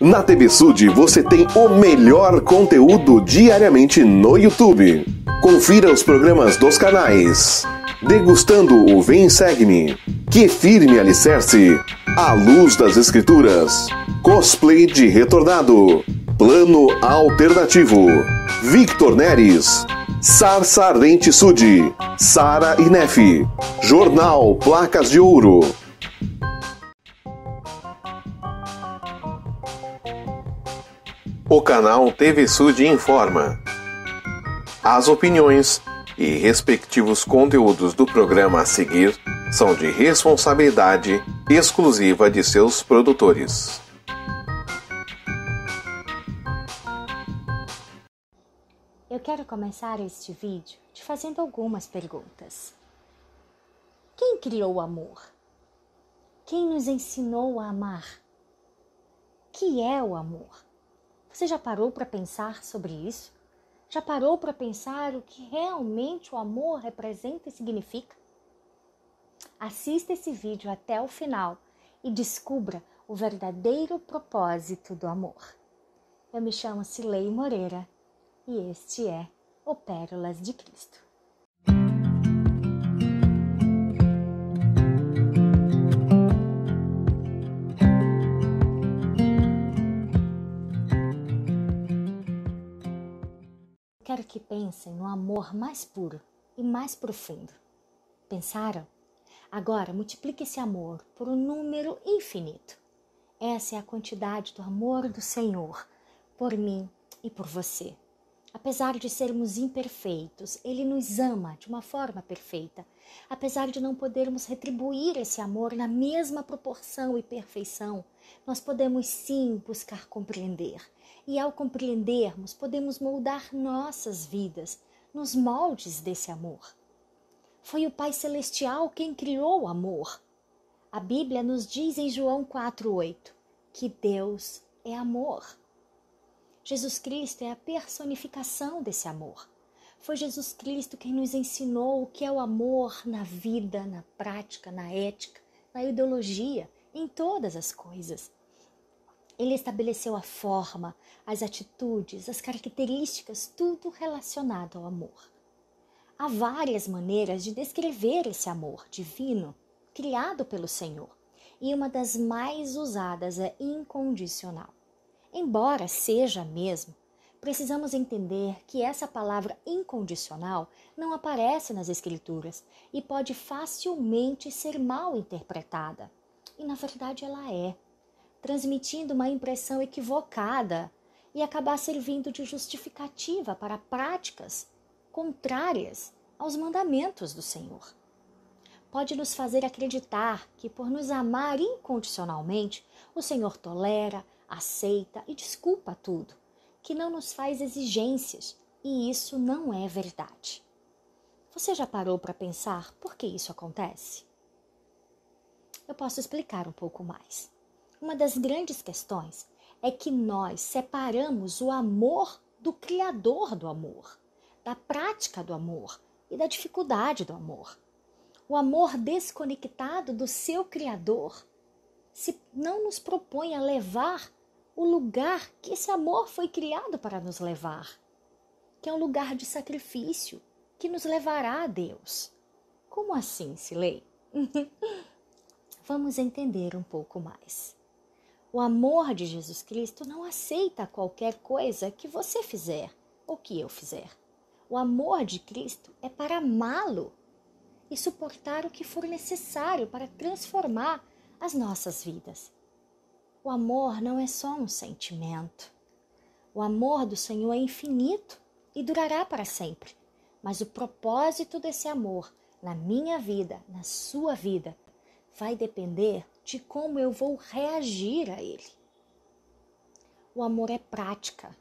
Na TV Sud você tem o melhor conteúdo diariamente no YouTube. Confira os programas dos canais. Degustando o Vem Segue-me, Que Firme Alicerce, A Luz das Escrituras, Cosplay de Retornado, Plano Alternativo, Victor Neres, Sarsa Ardente Sud, Sara Inef, Jornal Placas de Ouro, canal TV Sud informa. As opiniões e respectivos conteúdos do programa a seguir são de responsabilidade exclusiva de seus produtores. Eu quero começar este vídeo te fazendo algumas perguntas. Quem criou o amor? Quem nos ensinou a amar? O que é o amor? Você já parou para pensar sobre isso? Já parou para pensar o que realmente o amor representa e significa? Assista esse vídeo até o final e descubra o verdadeiro propósito do amor. Eu me chamo Silei Moreira e este é o Pérolas de Cristo. Quero que pensem no amor mais puro e mais profundo. Pensaram? Agora multiplique esse amor por um número infinito. Essa é a quantidade do amor do Senhor por mim e por você. Apesar de sermos imperfeitos, Ele nos ama de uma forma perfeita. Apesar de não podermos retribuir esse amor na mesma proporção e perfeição, nós podemos sim buscar compreender. E ao compreendermos, podemos moldar nossas vidas nos moldes desse amor. Foi o Pai Celestial quem criou o amor. A Bíblia nos diz em João 4,8 que Deus é amor. Jesus Cristo é a personificação desse amor. Foi Jesus Cristo quem nos ensinou o que é o amor na vida, na prática, na ética, na ideologia em todas as coisas. Ele estabeleceu a forma, as atitudes, as características, tudo relacionado ao amor. Há várias maneiras de descrever esse amor divino criado pelo Senhor, e uma das mais usadas é incondicional. Embora seja mesmo, precisamos entender que essa palavra incondicional não aparece nas Escrituras e pode facilmente ser mal interpretada e na verdade ela é, transmitindo uma impressão equivocada e acabar servindo de justificativa para práticas contrárias aos mandamentos do Senhor. Pode nos fazer acreditar que, por nos amar incondicionalmente, o Senhor tolera, aceita e desculpa tudo, que não nos faz exigências, e isso não é verdade. Você já parou para pensar por que isso acontece? eu posso explicar um pouco mais. Uma das grandes questões é que nós separamos o amor do criador do amor, da prática do amor e da dificuldade do amor. O amor desconectado do seu criador se não nos propõe a levar o lugar que esse amor foi criado para nos levar, que é um lugar de sacrifício que nos levará a Deus. Como assim, Silei? vamos entender um pouco mais. O amor de Jesus Cristo não aceita qualquer coisa que você fizer ou que eu fizer. O amor de Cristo é para amá-lo e suportar o que for necessário para transformar as nossas vidas. O amor não é só um sentimento. O amor do Senhor é infinito e durará para sempre. Mas o propósito desse amor na minha vida, na sua vida, vai depender de como eu vou reagir a ele. O amor é prática.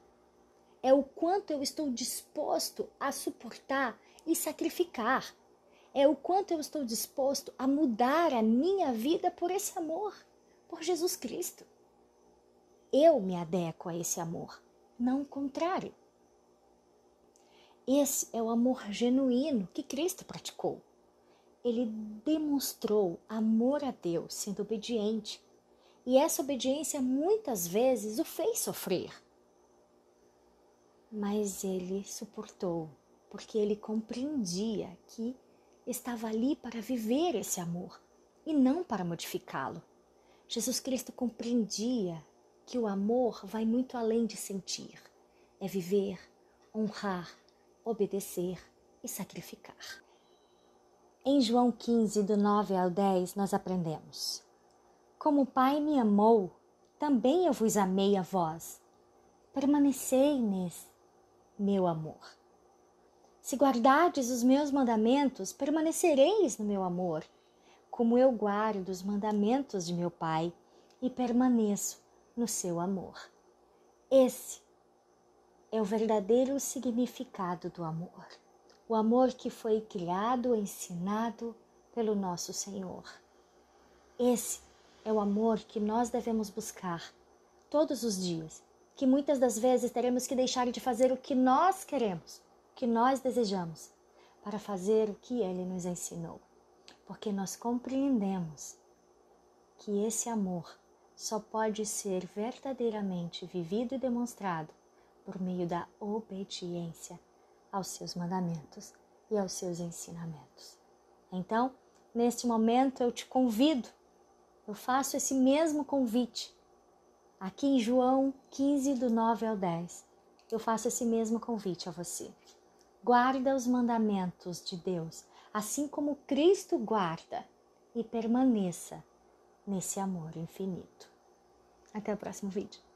É o quanto eu estou disposto a suportar e sacrificar. É o quanto eu estou disposto a mudar a minha vida por esse amor, por Jesus Cristo. Eu me adequo a esse amor, não o contrário. Esse é o amor genuíno que Cristo praticou ele demonstrou amor a Deus, sendo obediente. E essa obediência muitas vezes o fez sofrer. Mas ele suportou, porque ele compreendia que estava ali para viver esse amor e não para modificá-lo. Jesus Cristo compreendia que o amor vai muito além de sentir, é viver, honrar, obedecer e sacrificar. Em João 15, do 9 ao 10, nós aprendemos: Como o Pai me amou, também eu vos amei a vós. Permanecei nesse meu amor. Se guardardes os meus mandamentos, permanecereis no meu amor, como eu guardo os mandamentos de meu Pai e permaneço no seu amor. Esse é o verdadeiro significado do amor o amor que foi criado, ensinado pelo nosso Senhor. Esse é o amor que nós devemos buscar todos os dias, que muitas das vezes teremos que deixar de fazer o que nós queremos, o que nós desejamos, para fazer o que ele nos ensinou, porque nós compreendemos que esse amor só pode ser verdadeiramente vivido e demonstrado por meio da obediência aos seus mandamentos e aos seus ensinamentos. Então, neste momento eu te convido, eu faço esse mesmo convite. Aqui em João 15, do 9 ao 10, eu faço esse mesmo convite a você. Guarda os mandamentos de Deus, assim como Cristo guarda, e permaneça nesse amor infinito. Até o próximo vídeo.